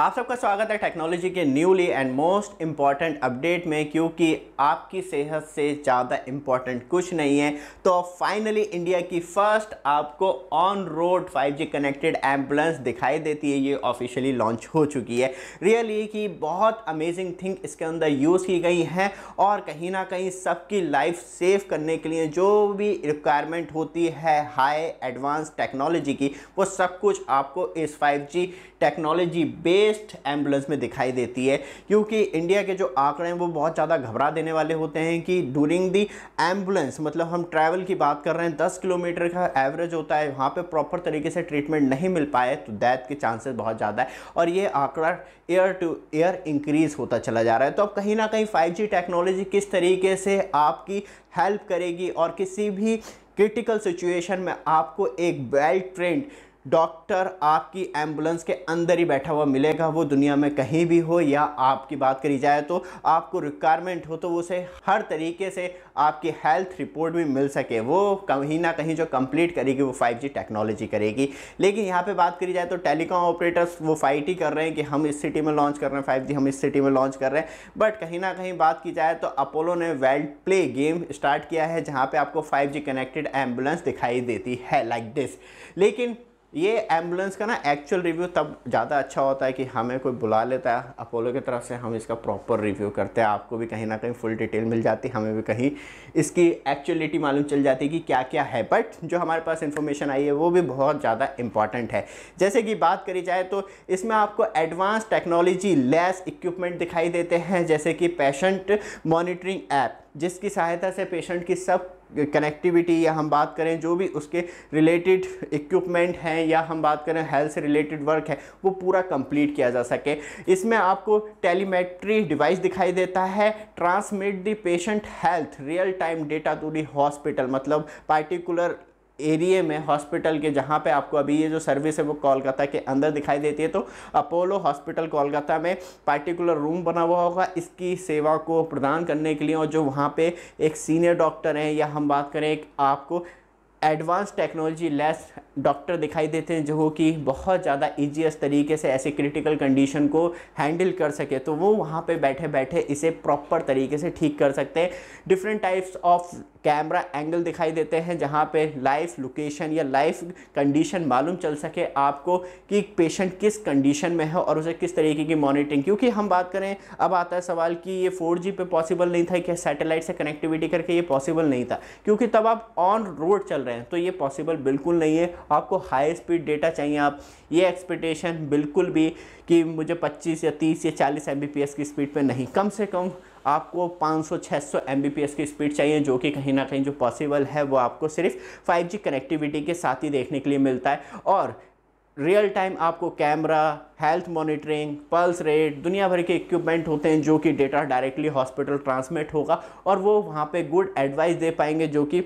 आप सबका स्वागत है टेक्नोलॉजी के newly and most important update में क्योंकि आपकी सेहत से ज़्यादा इम्पॉर्टेंट कुछ नहीं है तो फाइनली इंडिया की फर्स्ट आपको on road 5G connected ambulance दिखाई देती है ये ऑफिशियली लॉन्च हो चुकी है रियली कि बहुत अमेजिंग थिंग इसके अंदर यूज़ की गई है और कहीं ना कहीं सबकी लाइफ सेव करने के लिए जो भी रिक्वायरमेंट होती है हाई एडवांस टेक्नोलॉजी की वो सब कुछ आपको इस five technology based latest ambulance में दिखाई देती है क्योंकि इंडिया के जो आंकड़े हैं वो बहुत ज़्यादा घबरा देने वाले होते हैं कि डूरिंग दी एम्बुलेंस मतलब हम ट्रैवल की बात कर रहे हैं दस किलोमीटर का एवरेज होता है वहाँ पर प्रॉपर तरीके से ट्रीटमेंट नहीं मिल पाए तो डेथ के चांसेस बहुत ज़्यादा है और ये आंकड़ा एयर टू एयर इंक्रीज़ होता चला जा रहा है तो अब कहीं ना कहीं फाइव टेक्नोलॉजी किस तरीके से आपकी हेल्प करेगी और किसी भी क्रिटिकल सिचुएशन में आपको एक वेल ट्रेंड डॉक्टर आपकी एम्बुलेंस के अंदर ही बैठा हुआ मिलेगा वो दुनिया में कहीं भी हो या आपकी बात करी जाए तो आपको रिक्वायरमेंट हो तो उसे हर तरीके से आपकी हेल्थ रिपोर्ट भी मिल सके वो कहीं ना कहीं जो कंप्लीट करेगी वो 5G टेक्नोलॉजी करेगी लेकिन यहाँ पे बात करी जाए तो टेलीकॉम ऑपरेटर्स वो फाइट ही कर रहे हैं कि हम इस सिटी में लॉन्च कर रहे हैं 5G हम इस सिटी में लॉन्च कर रहे हैं बट कहीं ना कहीं बात की जाए तो अपोलो ने वेल्ड प्ले गेम स्टार्ट किया है जहाँ पर आपको फाइव कनेक्टेड एम्बुलेंस दिखाई देती है लाइक like दिस लेकिन ये एम्बुलेंस का ना एक्चुअल रिव्यू तब ज़्यादा अच्छा होता है कि हमें कोई बुला लेता है अपोलो की तरफ से हम इसका प्रॉपर रिव्यू करते हैं आपको भी कहीं ना कहीं फुल डिटेल मिल जाती है हमें भी कहीं इसकी एक्चुअलिटी मालूम चल जाती है कि क्या क्या है बट जो हमारे पास इन्फॉर्मेशन आई है वो भी बहुत ज़्यादा इंपॉर्टेंट है जैसे कि बात करी जाए तो इसमें आपको एडवांस टेक्नोलॉजी लेस इक्विपमेंट दिखाई देते हैं जैसे कि पेशेंट मॉनिटरिंग ऐप जिसकी सहायता से पेशेंट की सब कनेक्टिविटी या हम बात करें जो भी उसके रिलेटेड इक्विपमेंट हैं या हम बात करें हेल्थ से रिलेटेड वर्क है वो पूरा कंप्लीट किया जा सके इसमें आपको टेलीमेट्री डिवाइस दिखाई देता है transmit the patient health real time data to the hospital मतलब पार्टिकुलर एरिए में हॉस्पिटल के जहाँ पे आपको अभी ये जो सर्विस है वो कोलकाता के अंदर दिखाई देती है तो अपोलो हॉस्पिटल कोलकाता में पार्टिकुलर रूम बना हुआ होगा इसकी सेवा को प्रदान करने के लिए और जो वहाँ पे एक सीनियर डॉक्टर हैं या हम बात करें एक आपको एडवांस टेक्नोलॉजी लेस डॉक्टर दिखाई देते हैं जो कि बहुत ज़्यादा ईजीएस्ट तरीके से ऐसे क्रिटिकल कंडीशन को हैंडल कर सके तो वो वहाँ पे बैठे बैठे इसे प्रॉपर तरीके से ठीक कर सकते हैं different types of camera angle दिखाई देते हैं जहाँ पे लाइफ लोकेशन या लाइफ कंडीशन मालूम चल सके आपको कि पेशेंट किस कंडीशन में है और उसे किस तरीके की मॉनिटरिंग क्योंकि हम बात करें अब आता है सवाल कि ये 4G पे पॉसिबल नहीं था कि सैटेलाइट से कनेक्टिविटी करके ये पॉसिबल नहीं था क्योंकि तब आप ऑन रोड चल रहे हैं तो ये पॉसिबल बिल्कुल नहीं है आपको हाई स्पीड डेटा चाहिए आप ये एक्सपेक्टेशन बिल्कुल भी कि मुझे 25 या 30 या 40 एम की स्पीड पे नहीं कम से कम आपको 500-600 Mbps की स्पीड चाहिए जो कि कहीं ना कहीं जो पॉसिबल है वो आपको सिर्फ 5G कनेक्टिविटी के साथ ही देखने के लिए मिलता है और रियल टाइम आपको camera health monitoring pulse rate दुनिया भर के इक्विपमेंट होते हैं जो कि डेटा डायरेक्टली हॉस्पिटल ट्रांसमिट होगा और वो वहाँ पे गुड एडवाइस दे पाएंगे जो कि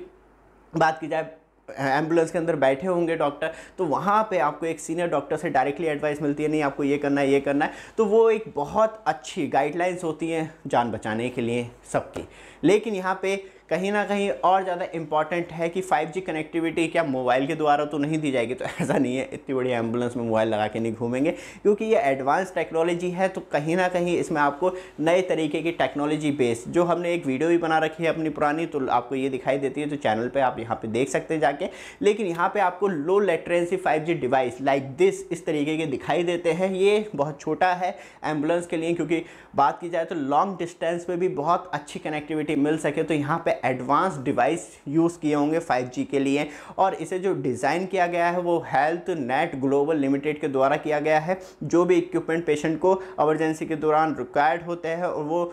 बात की जाए एम्बुलेंस के अंदर बैठे होंगे डॉक्टर तो वहाँ पे आपको एक सीनियर डॉक्टर से डायरेक्टली एडवाइस मिलती है नहीं आपको ये करना है ये करना है तो वो एक बहुत अच्छी गाइडलाइंस होती हैं जान बचाने के लिए सबकी लेकिन यहाँ पे कहीं ना कहीं और ज़्यादा इंपॉर्टेंट है कि 5G कनेक्टिविटी क्या मोबाइल के द्वारा तो नहीं दी जाएगी तो ऐसा नहीं है इतनी बड़ी एम्बुलेंस में मोबाइल लगा के नहीं घूमेंगे क्योंकि ये एडवांस टेक्नोलॉजी है तो कहीं ना कहीं इसमें आपको नए तरीके की टेक्नोलॉजी बेस जो हमने एक वीडियो भी बना रखी है अपनी पुरानी तो आपको ये दिखाई देती है तो चैनल पर आप यहाँ पर देख सकते हैं जाके लेकिन यहाँ पर आपको low latency five device like this इस तरीके के दिखाई देते हैं ये बहुत छोटा है एम्बुलेंस के लिए क्योंकि बात की जाए तो लॉन्ग डिस्टेंस में भी बहुत अच्छी कनेक्टिविटी मिल सके तो यहाँ पे एडवांस डिवाइस यूज़ किए होंगे 5G के लिए और इसे जो डिज़ाइन किया गया है वो हेल्थ नेट ग्लोबल लिमिटेड के द्वारा किया गया है जो भी इक्विपमेंट पेशेंट को एमरजेंसी के दौरान रिक्वायर्ड होते हैं और वो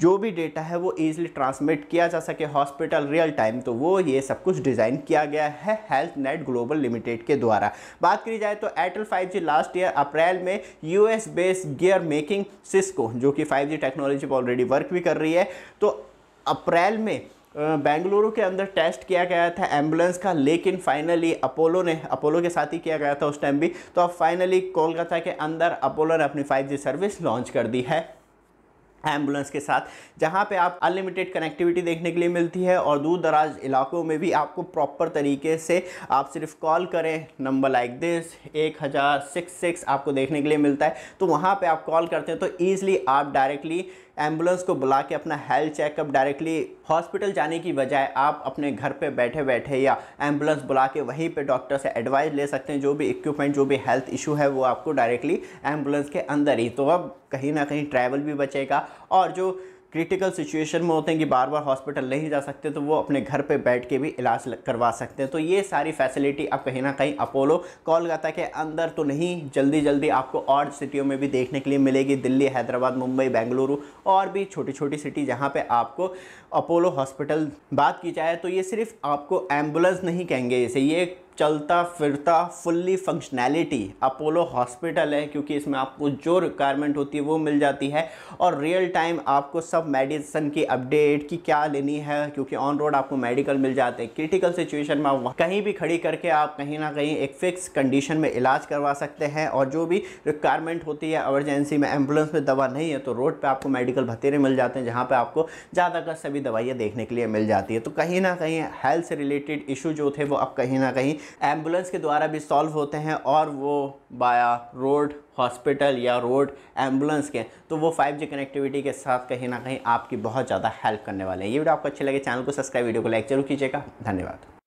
जो भी डेटा है वो ईजिली ट्रांसमिट किया जा सके हॉस्पिटल रियल टाइम तो वो ये सब कुछ डिज़ाइन किया गया है हेल्थ नेट ग्लोबल लिमिटेड के द्वारा बात करी जाए तो Airtel 5G last year April में US based gear making Cisco जो कि 5G टेक्नोलॉजी पर ऑलरेडी वर्क भी कर रही है तो अप्रैल में बेंगलुरु के अंदर टेस्ट किया गया था एम्बुलेंस का लेकिन फाइनली अपोलो ने अपोलो के साथ ही किया गया था उस टाइम भी तो अब फाइनली कोलकाता के अंदर अपोलो ने अपनी फाइव सर्विस लॉन्च कर दी है एम्बुलेंस के साथ जहाँ पे आप अनलिमिटेड कनेक्टिविटी देखने के लिए मिलती है और दूर दराज इलाकों में भी आपको प्रॉपर तरीके से आप सिर्फ कॉल करें नंबर लाइक दिस एक हज़ार सिक्स सिक्स आपको देखने के लिए मिलता है तो वहाँ पे आप कॉल करते हैं तो ईज़िली आप डायरेक्टली एम्बुलेंस को बुला के अपना हेल्थ चेकअप डायरेक्टली हॉस्पिटल जाने की बजाय आप अपने घर पे बैठे बैठे या एम्बुलेंस बुला के वहीं पे डॉक्टर से एडवाइस ले सकते हैं जो भी इक्विपमेंट जो भी हेल्थ इशू है वो आपको डायरेक्टली एम्बुलेंस के अंदर ही तो अब कहीं ना कहीं ट्रैवल भी बचेगा और जो क्रिटिकल सिचुएशन में होते हैं कि बार बार हॉस्पिटल नहीं जा सकते तो वो अपने घर पे बैठ के भी इलाज करवा सकते हैं तो ये सारी फैसिलिटी अब कहीं ना कहीं अपोलो कोलकाता के अंदर तो नहीं जल्दी जल्दी आपको और सिटियों में भी देखने के लिए मिलेगी दिल्ली हैदराबाद मुंबई बेंगलुरु और भी छोटी छोटी सिटी जहाँ पर आपको अपोलो हॉस्पिटल बात की जाए तो ये सिर्फ आपको एम्बुलेंस नहीं कहेंगे इसे ये चलता फिरता फुल्ली फंक्शनैलिटी अपोलो हॉस्पिटल है क्योंकि इसमें आपको जो रिक्वायरमेंट होती है वो मिल जाती है और रियल टाइम आपको सब मेडिसिन की अपडेट की क्या लेनी है क्योंकि ऑन रोड आपको मेडिकल मिल जाते हैं क्रिटिकल सिचुएशन में आप कहीं भी खड़ी करके आप कहीं ना कहीं एक फिक्स कंडीशन में इलाज करवा सकते हैं और जो भी रिक्वायरमेंट होती है एमरजेंसी में एम्बुलेंस में दवा नहीं है तो रोड पर आपको मेडिकल भतेरे मिल जाते हैं जहाँ पर आपको ज़्यादातर सभी दवाइयाँ देखने के लिए मिल जाती है तो कहीं ना कहीं हेल्थ से रिलेटेड इशू जो थे वो अब कहीं ना कहीं एम्बुलेंस के द्वारा भी सॉल्व होते हैं और वो बाया रोड हॉस्पिटल या रोड एम्बुलेंस के तो वो 5G कनेक्टिविटी के साथ कहीं ना कहीं आपकी बहुत ज़्यादा हेल्प करने वाले हैं ये वीडियो आपको अच्छे लगे चैनल को सब्सक्राइब वीडियो को लाइक जरूर कीजिएगा धन्यवाद